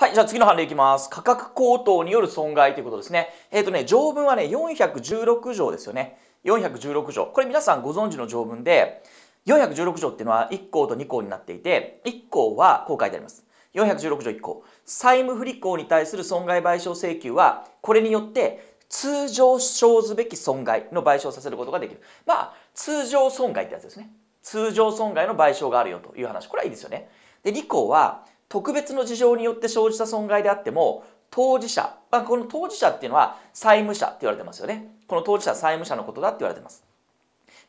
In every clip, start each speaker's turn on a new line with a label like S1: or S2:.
S1: はい、じゃあ次の判例いきます。価格高騰による損害ということですね。えっ、ー、とね、条文はね、416条ですよね。416条。これ皆さんご存知の条文で、416条っていうのは1項と2項になっていて、1項はこう書いてあります。416条1項。債務不履行に対する損害賠償請求は、これによって通常生ずべき損害の賠償させることができる。まあ、通常損害ってやつですね。通常損害の賠償があるよという話。これはいいですよね。で、2項は、特別の事情によって生じた損害であっても当事者、まあ、この当事者っていうのは債務者って言われてますよねこの当事者債務者のことだって言われてます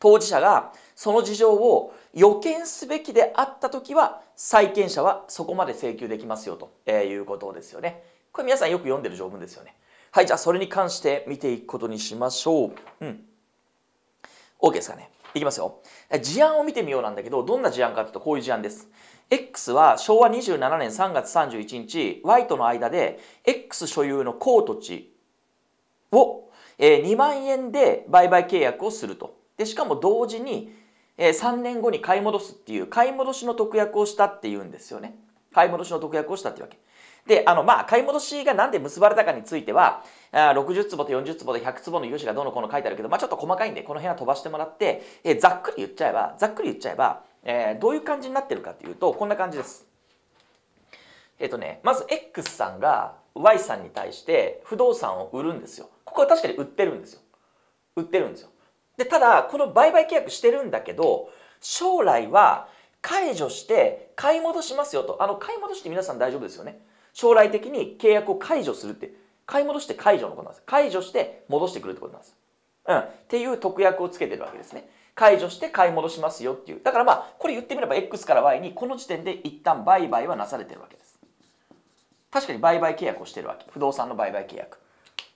S1: 当事者がその事情を予見すべきであった時は債権者はそこまで請求できますよと、えいうことですよねこれ皆さんよく読んでる条文ですよねはいじゃあそれに関して見ていくことにしましょううん OK ですかねいきますよ事案を見てみようなんだけどどんな事案かというとこういう事案です X は昭和27年3月31日 Y との間で X 所有の高土地を、えー、2万円で売買契約をするとでしかも同時に、えー、3年後に買い戻すっていう買い戻しの特約をしたっていうんですよね買い戻しの特約をしたっていうわけであのまあ買い戻しが何で結ばれたかについてはあ60坪と40坪と100坪の融資がどのこの書いてあるけど、まあ、ちょっと細かいんでこの辺は飛ばしてもらって、えー、ざっくり言っちゃえばざっくり言っちゃえばえー、どういう感じになってるかというとこんな感じです。えっ、ー、とねまず X さんが Y さんに対して不動産を売るんですよ。ここは確かに売ってるんですよ。売ってるんですよ。でただこの売買契約してるんだけど将来は解除して買い戻しますよとあの買い戻して皆さん大丈夫ですよね将来的に契約を解除するって買い戻して解除のことなんです解除して戻してくるってことなんですうんっていう特約をつけてるわけですね解除して買い戻しますよっていう。だからまあ、これ言ってみれば X から Y にこの時点で一旦売買はなされてるわけです。確かに売買契約をしてるわけ。不動産の売買契約。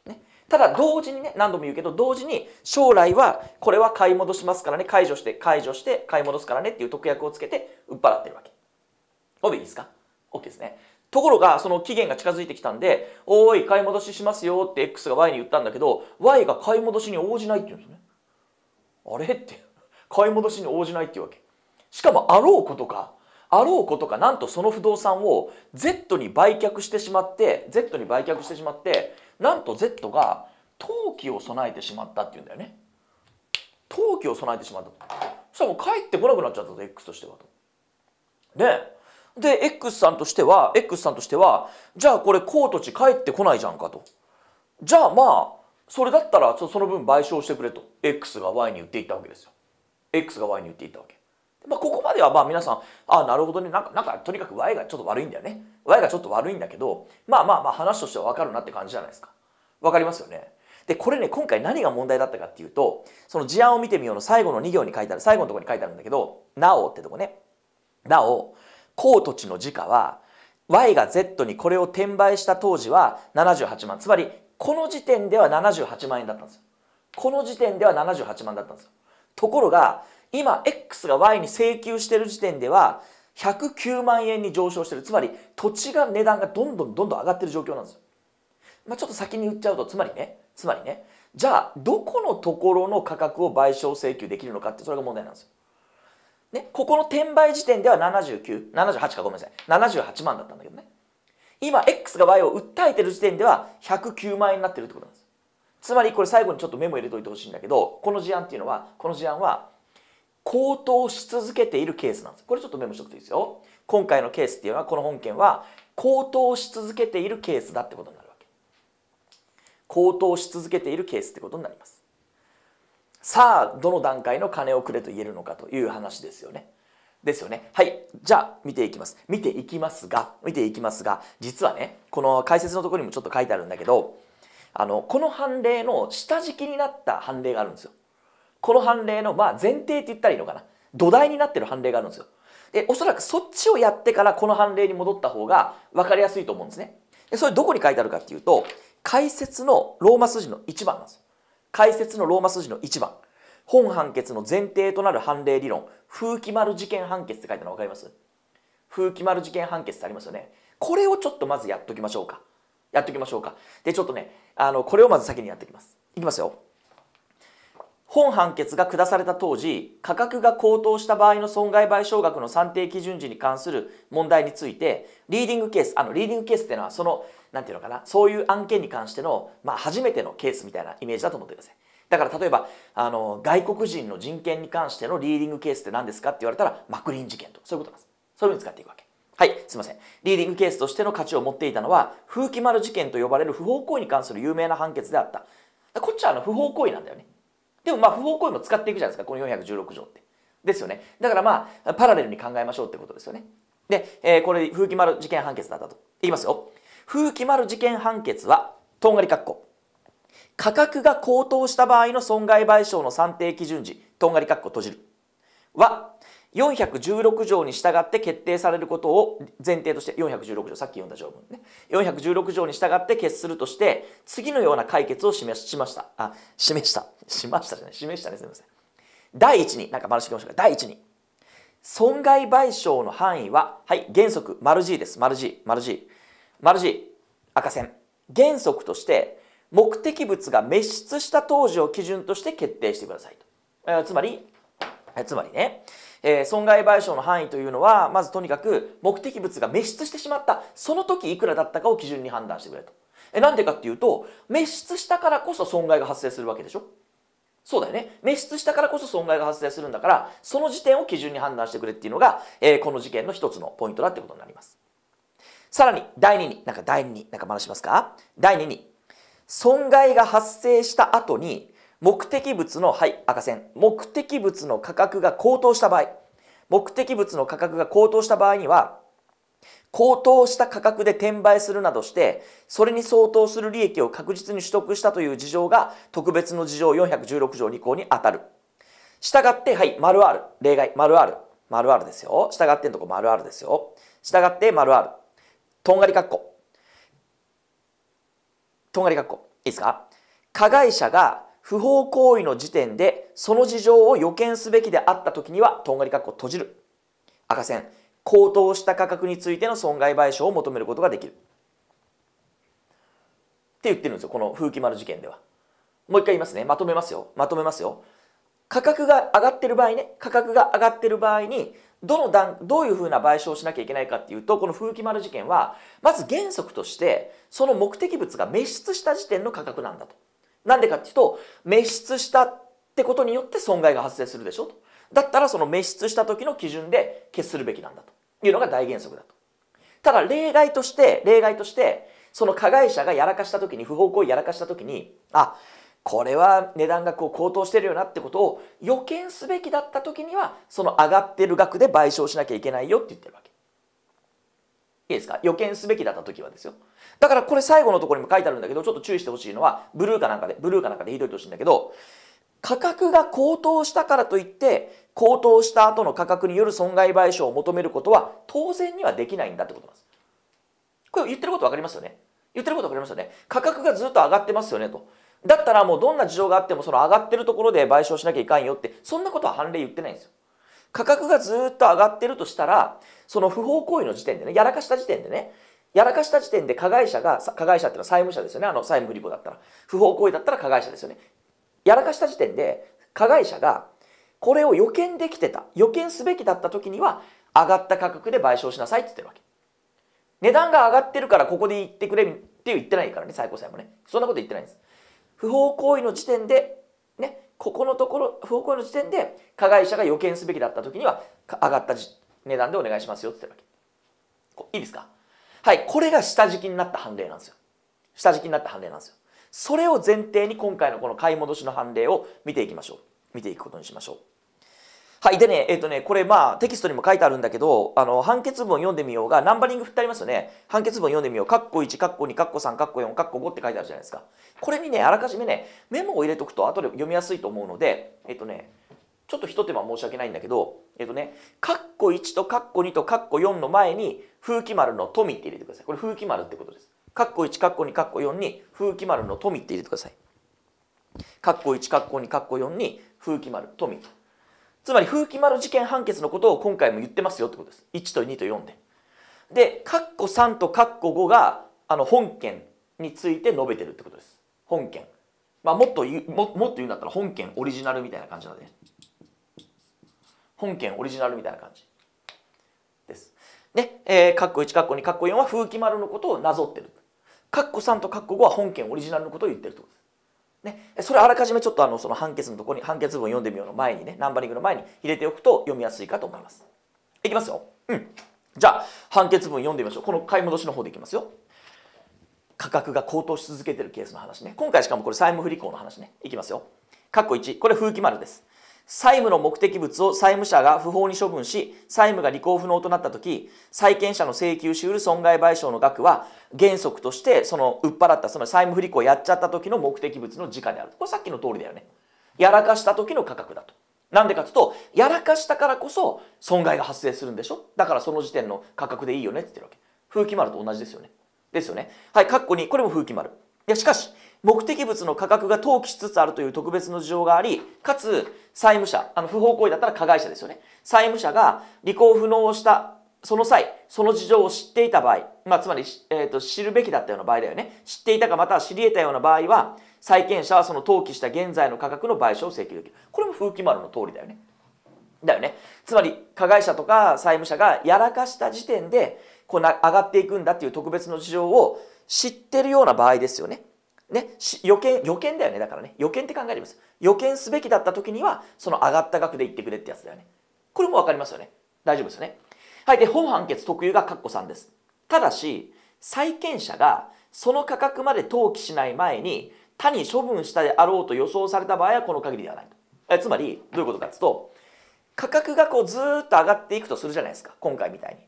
S1: ね、ただ同時にね、何度も言うけど、同時に将来はこれは買い戻しますからね、解除して、解除して買い戻すからねっていう特約をつけて売っ払ってるわけ。オれいいですか ?OK ですね。ところが、その期限が近づいてきたんで、おい、買い戻ししますよって X が Y に言ったんだけど、Y が買い戻しに応じないって言うんですね。あれって。買い戻しに応じないっていうわけしかもあろうことかあろうことかなんとその不動産を Z に売却してしまって Z に売却してしまってなんと Z が登記を備えてしまったっていうんだよね登記を備えてしまったそしたらもう帰ってこなくなっちゃったぞ、X としてはと。でで X さんとしては X さんとしてはじゃあこれコート地帰ってこないじゃんかと。じゃあまあそれだったらその分賠償してくれと X が Y に言っていったわけですよ。X が Y に言っていったわけ。まあ、ここまではまあ皆さん、ああ、なるほどね。なんか、なんかとにかく Y がちょっと悪いんだよね。Y がちょっと悪いんだけど、まあまあまあ話としてはわかるなって感じじゃないですか。わかりますよね。で、これね、今回何が問題だったかっていうと、その事案を見てみようの最後の2行に書いてある、最後のところに書いてあるんだけど、なおってとこね。なお、高土地の時価は、Y が Z にこれを転売した当時は78万。つまり、この時点では78万円だったんですよ。この時点では78万だったんですよ。ところが今 X が Y に請求してる時点では109万円に上昇してるつまり土地が値段がどんどんどんどん上がってる状況なんですよ。まあ、ちょっと先に言っちゃうとつまりねつまりねじゃあどこのところの価格を賠償請求できるのかってそれが問題なんですよ。ね、ここの転売時点では7978かごめんなさい78万だったんだけどね今 X が Y を訴えてる時点では109万円になってるってことなんです。つまりこれ最後にちょっとメモ入れといてほしいんだけどこの事案っていうのはこの事案は高騰し続けているケースなんですこれちょっとメモしとくといいですよ今回のケースっていうのはこの本件は高騰し続けているケースだってことになるわけ高騰し続けているケースってことになりますさあどの段階の金をくれと言えるのかという話ですよねですよねはいじゃあ見ていきます見ていきますが見ていきますが実はねこの解説のところにもちょっと書いてあるんだけどあのこの判例の下敷きになった判例があるんですよ。この判例の、まあ、前提って言ったらいいのかな土台になってる判例があるんですよ。でおそらくそっちをやってからこの判例に戻った方が分かりやすいと思うんですね。でそれどこに書いてあるかっていうと解説のローマ数字の1番なんですよ。解説のローマ数字の1番。本判決の前提となる判例理論風紀丸事件判決って書いてあるの分かります風紀丸事件判決ってありますよね。これをちょっとまずやっときましょうか。やっておきましょうか。で、ちょっとね、あの、これをまず先にやっていきます。いきますよ。本判決が下された当時、価格が高騰した場合の損害賠償額の算定基準時に関する問題について、リーディングケース、あの、リーディングケースっていうのは、その、なんていうのかな、そういう案件に関しての、まあ、初めてのケースみたいなイメージだと思ってください。だから例えばあの外国人の人権に関してのリーディングケースって何ですかって言われたらマクリーン事件とそういうことなんですそういうふうに使っていくわけはい、すいません。リーディングケースとしての価値を持っていたのは、風紀丸事件と呼ばれる不法行為に関する有名な判決であった。こっちはあの不法行為なんだよね。でもまあ不法行為も使っていくじゃないですか、この416条って。ですよね。だからまあ、パラレルに考えましょうってことですよね。で、えー、これ、風紀丸事件判決だったと。言いますよ。風紀丸事件判決は、とんがり括弧。価格が高騰した場合の損害賠償の算定基準時、とんがり括弧閉じる。は、416条に従って決定されることを前提として416条さっき読んだ条文ね416条に従って決するとして次のような解決を示しましたあ示したしましたじゃない示したねすみません第1になんか丸してきました第1に損害賠償の範囲ははい原則丸 G です丸 G 丸 G 丸 G 赤線原則として目的物が滅失した当時を基準として決定してくださいと、つまり、つまりねえー、損害賠償の範囲というのはまずとにかく目的物が滅失してしまったその時いくらだったかを基準に判断してくれと。えなんでかっていうと滅失したからこそ損害が発生するわけでしょそうだよね滅失したからこそ損害が発生するんだからその時点を基準に判断してくれっていうのが、えー、この事件の一つのポイントだってことになりますさらに第2になんか第2になんか話しますか第2に損害が発生した後に目的物の、はい、赤線。目的物の価格が高騰した場合、目的物の価格が高騰した場合には、高騰した価格で転売するなどして、それに相当する利益を確実に取得したという事情が、特別の事情416条2項に当たる。したがって、はい、丸 R、例外、丸 R、丸 R ですよ。したがってんとこ丸 R ですよ。したがって、丸 R、とんがり括弧。とんがり括弧。いいですか加害者が不法行為の時点でその事情を予見すべきであった時にはとんがり括弧閉じる赤線高騰した価格についての損害賠償を求めることができるって言ってるんですよこの風紀丸事件ではもう一回言いますねまとめますよまとめますよ価格が上がってる場合ね価格が上がってる場合にどの段どういうふうな賠償をしなきゃいけないかっていうとこの風紀丸事件はまず原則としてその目的物が滅失した時点の価格なんだと。なんでかっていうと、滅失したってことによって損害が発生するでしょと。だったらその滅失した時の基準で決するべきなんだというのが大原則だと。ただ例外として、例外として、その加害者がやらかした時に、不法行為やらかした時に、あ、これは値段がこう高騰してるよなってことを予見すべきだった時には、その上がってる額で賠償しなきゃいけないよって言ってるわけ。いいですか予見すべきだった時はですよ。だからこれ最後のところにも書いてあるんだけど、ちょっと注意してほしいのは、ブルーかなんかで、ブルーかなんかでひどいてほしいんだけど、価格が高騰したからといって、高騰した後の価格による損害賠償を求めることは当然にはできないんだってことなんです。これ言ってること分かりますよね言ってること分かりますよね価格がずっと上がってますよねと。だったらもうどんな事情があってもその上がってるところで賠償しなきゃいかんよって、そんなことは判例言ってないんですよ。価格がずっと上がってるとしたら、その不法行為の時点でね、やらかした時点でね、やらかした時点で加害者が、加害者っていうのは債務者ですよね、あの債務不履行だったら。不法行為だったら加害者ですよね。やらかした時点で、加害者が、これを予見できてた、予見すべきだった時には、上がった価格で賠償しなさいって言ってるわけ。値段が上がってるからここで言ってくれって言ってないからね、最高裁もね。そんなこと言ってないんです。不法行為の時点で、ね、ここのところ不法行為の時点で加害者が予見すべきだった時には上がった値段でお願いしますよって言ってるわけいいですかはいこれが下敷きになった判例なんですよ下敷きになった判例なんですよそれを前提に今回のこの買い戻しの判例を見ていきましょう見ていくことにしましょうはい。でね、えっ、ー、とね、これまあテキストにも書いてあるんだけど、あの、判決文読んでみようが、ナンバリング振ってありますよね。判決文読んでみよう。カッコ1、カッコ2、カッコ3、カッコ4、カッコ5って書いてあるじゃないですか。これにね、あらかじめね、メモを入れとくと後で読みやすいと思うので、えっ、ー、とね、ちょっとひと手間申し訳ないんだけど、えっ、ー、とね、カッコ1とカッコ2とカッコ4の前に、風紀丸の富って入れてください。これ風紀丸ってことです。カッコ1、カッコ2、カッコ4に、風紀丸の富って入れてください。カッコ1、カッコ2、カッコ4に、風紀丸、富。つまり風紀丸事件判決のことを今回も言ってますよってことです1と2と4ででカッコ3とカッコ5があの本件について述べてるってことです本件まあもっと言うももっと言うんだったら本件オリジナルみたいな感じなんで本件オリジナルみたいな感じですねえー、カッコ1カッコ2カッコ4は風紀丸のことをなぞってるカッコ3とカッコ5は本件オリジナルのことを言ってるってことですね、それあらかじめちょっとあのその判決のとこに判決文読んでみようの前にねナンバリングの前に入れておくと読みやすいかと思います。いきますよ。うん。じゃあ判決文読んでみましょう。この買い戻しの方でいきますよ。価格が高騰し続けてるケースの話ね。今回しかもこれ債務不履行の話ね。いきますよ。括弧1。これ風紀丸です。債務の目的物を債務者が不法に処分し、債務が履行不能となったとき、債権者の請求し得る損害賠償の額は、原則として、その、売っ払った、その債務不履行をやっちゃった時の目的物の時価である。これさっきの通りだよね。やらかした時の価格だと。なんでかというと、やらかしたからこそ損害が発生するんでしょだからその時点の価格でいいよねって言ってるわけ。風紀丸と同じですよね。ですよね。はい、括弧に、これも風紀丸。いや、しかし、目的物の価格が登記しつつあるという特別の事情があり、かつ、債務者、あの、不法行為だったら加害者ですよね。債務者が履行不能をした、その際、その事情を知っていた場合、まあ、つまり、えっ、ー、と、知るべきだったような場合だよね。知っていたか、または知り得たような場合は、債権者はその登記した現在の価格の賠償を請求できる。これも風紀丸の通りだよね。だよね。つまり、加害者とか債務者がやらかした時点で、こうな、上がっていくんだっていう特別の事情を知ってるような場合ですよね。ね、予見予見だよねだからね予見って考えればす予見すべきだった時にはその上がった額で言ってくれってやつだよねこれも分かりますよね大丈夫ですよねはいで本判決特有が括弧3ですただし債権者がその価格まで登記しない前に他に処分したであろうと予想された場合はこの限りではないとえつまりどういうことかというと価格がこうずっと上がっていくとするじゃないですか今回みたいに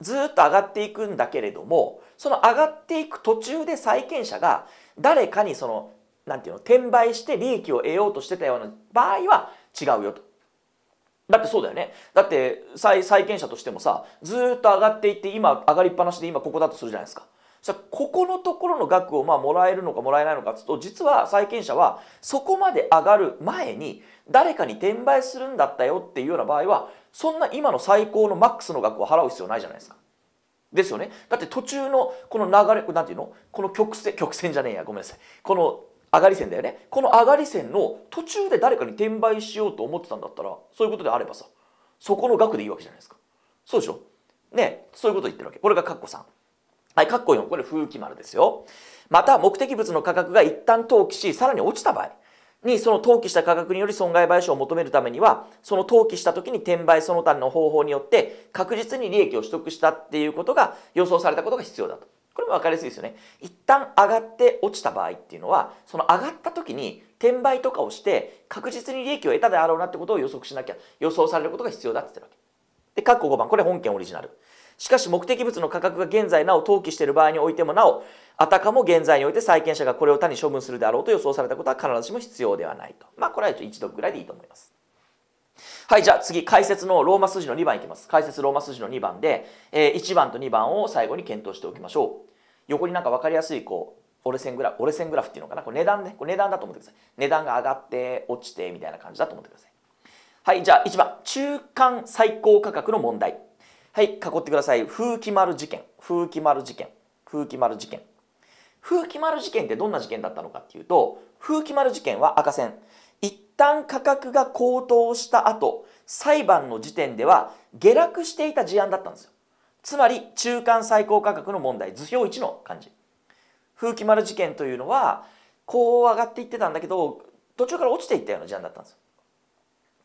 S1: ずっと上がっていくんだけれどもその上がっていく途中で債権者が誰かにその何て言うの転売して利益を得ようとしてたような場合は違うよと。だってそうだよね。だって債権者としてもさずっと上がっていって今上がりっぱなしで今ここだとするじゃないですか。そここのところの額をまあもらえるのかもらえないのかっつうと実は債権者はそこまで上がる前に誰かに転売するんだったよっていうような場合はそんな今の最高のマックスの額を払う必要ないじゃないですか。ですよね。だって途中のこの流れ、なんていうのこの曲線、曲線じゃねえや、ごめんなさい。この上がり線だよね。この上がり線の途中で誰かに転売しようと思ってたんだったら、そういうことであればさ、そこの額でいいわけじゃないですか。そうでしょね、そういうこと言ってるわけ。これがカッコ3。はい、カッコ4。これ、風紀丸ですよ。また、目的物の価格が一旦投機し、さらに落ちた場合。にその登記した価格により損害賠償を求めるためにはその登記した時に転売その他の方法によって確実に利益を取得したっていうことが予想されたことが必要だと。これも分かりやすいですよね。一旦上がって落ちた場合っていうのはその上がった時に転売とかをして確実に利益を得たであろうなってことを予測しなきゃ予想されることが必要だって言ってるわけ。で、括弧5番これ本件オリジナル。しかし目的物の価格が現在なお登記している場合においてもなおあたかも現在において債権者がこれを他に処分するであろうと予想されたことは必ずしも必要ではないとまあこれは一度ぐらいでいいと思いますはい、じゃあ次、解説のローマ数字の2番いきます。解説ローマ数字の2番で、えー、1番と2番を最後に検討しておきましょう。横になんかわかりやすい、こう、折れ線グラフ、折れ線グラフっていうのかな、これ値段ね、これ値段だと思ってください。値段が上がって落ちてみたいな感じだと思ってください。はい、じゃあ1番、中間最高価格の問題。はい囲ってください風紀丸事件風紀丸事件風紀丸事件風紀丸事件ってどんな事件だったのかっていうと風紀丸事件は赤線一旦価格が高騰した後裁判の時点では下落していた事案だったんですよつまり中間最高価格の問題図表1の感じ風紀丸事件というのはこう上がっていってたんだけど途中から落ちていったような事案だったんですよ。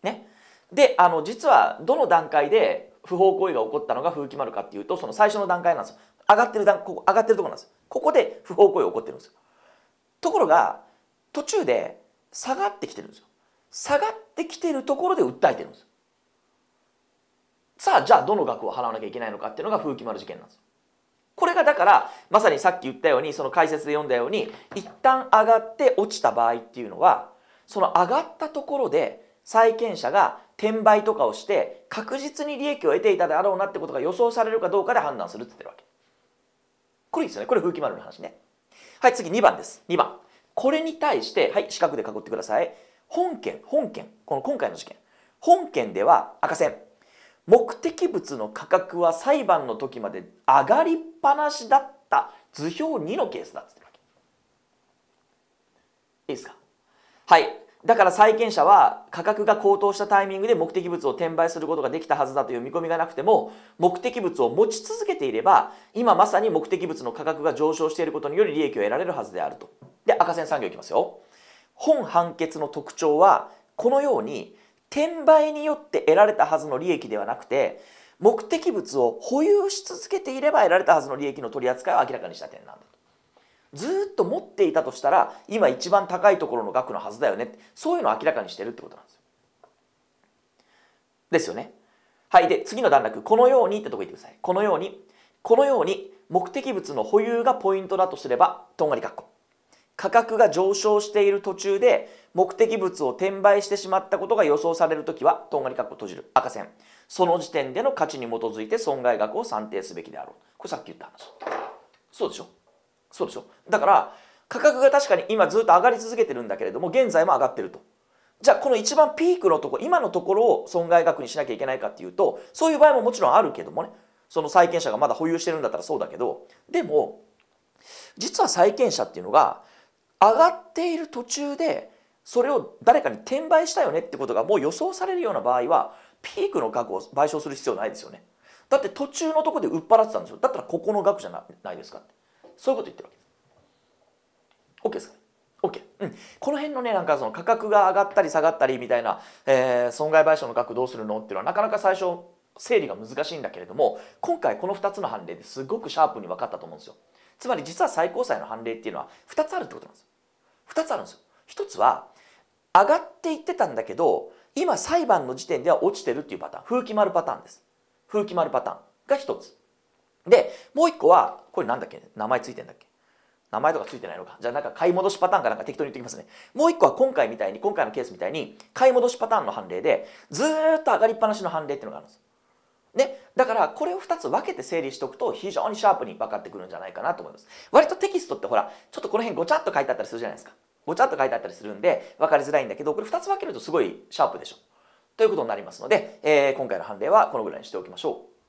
S1: ね、であの実はどの段階で不法行為が起こったのが風紀丸かっていうとその最初の段階なんですよ上がってる段ここ上がってるところなんですここで不法行為起こってるんですよところが途中で下がってきてるんですよ下がってきてるところで訴えてるんですよさあじゃあどの額を払わなきゃいけないのかっていうのが風紀丸事件なんですよこれがだからまさにさっき言ったようにその解説で読んだように一旦上がって落ちた場合っていうのはその上がったところで債権者が転売とかをして確実に利益を得ていたであろうなってことが予想されるかどうかで判断するって言ってるわけこれいいですよねこれ風紀丸の話ねはい次2番です2番これに対してはい四角で囲ってください本件本件この今回の事件本件では赤線目的物の価格は裁判の時まで上がりっぱなしだった図表2のケースだっ言ってるわけいいですかはいだから債権者は価格が高騰したタイミングで目的物を転売することができたはずだという見込みがなくても目的物を持ち続けていれば今まさに目的物の価格が上昇していることにより利益を得られるはずであると。で赤線産業いきますよ。本判決の特徴はこのように転売によって得られたはずの利益ではなくて目的物を保有し続けていれば得られたはずの利益の取り扱いを明らかにした点なんだ。ずっと持っていたとしたら今一番高いところの額のはずだよねそういうのを明らかにしてるってことなんですよ。ですよね。はい。で、次の段落、このようにってとこ言ってください。このように、このように目的物の保有がポイントだとすれば、とんがり括弧。価格が上昇している途中で目的物を転売してしまったことが予想されるときは、とんがり括弧閉じる、赤線。その時点での価値に基づいて損害額を算定すべきであろう。これさっき言った話。そうでしょそうでしょだから価格が確かに今ずっと上がり続けてるんだけれども現在も上がってるとじゃあこの一番ピークのとこ今のところを損害額にしなきゃいけないかっていうとそういう場合ももちろんあるけどもねその債権者がまだ保有してるんだったらそうだけどでも実は債権者っていうのが上がっている途中でそれを誰かに転売したよねってことがもう予想されるような場合はピークの額を賠償する必要ないですよねだって途中のとこで売っ払ってたんですよだったらここの額じゃないですかってそういうこと言ってるわけです。OK ですかね OK、うん、この辺のねなんかその価格が上がったり下がったりみたいな、えー、損害賠償の額どうするのっていうのはなかなか最初整理が難しいんだけれども今回この2つの判例ですごくシャープに分かったと思うんですよつまり実は最高裁の判例っていうのは2つあるってことなんですよ2つあるんですよ1つは上がっていってたんだけど今裁判の時点では落ちてるっていうパターン風紀丸パターンです風紀丸パターンが1つでもう一個はこれなんだっけ名前ついてんだっけ名前とかついてないのかじゃあなんか買い戻しパターンかなんか適当に言ってきますねもう一個は今回みたいに今回のケースみたいに買い戻しパターンの判例でずっと上がりっぱなしの判例っていうのがあるんですね、だからこれを2つ分けて整理しておくと非常にシャープに分かってくるんじゃないかなと思います割とテキストってほらちょっとこの辺ごちゃっと書いてあったりするじゃないですかごちゃっと書いてあったりするんで分かりづらいんだけどこれ2つ分けるとすごいシャープでしょということになりますので、えー、今回の判例はこのぐらいにしておきましょう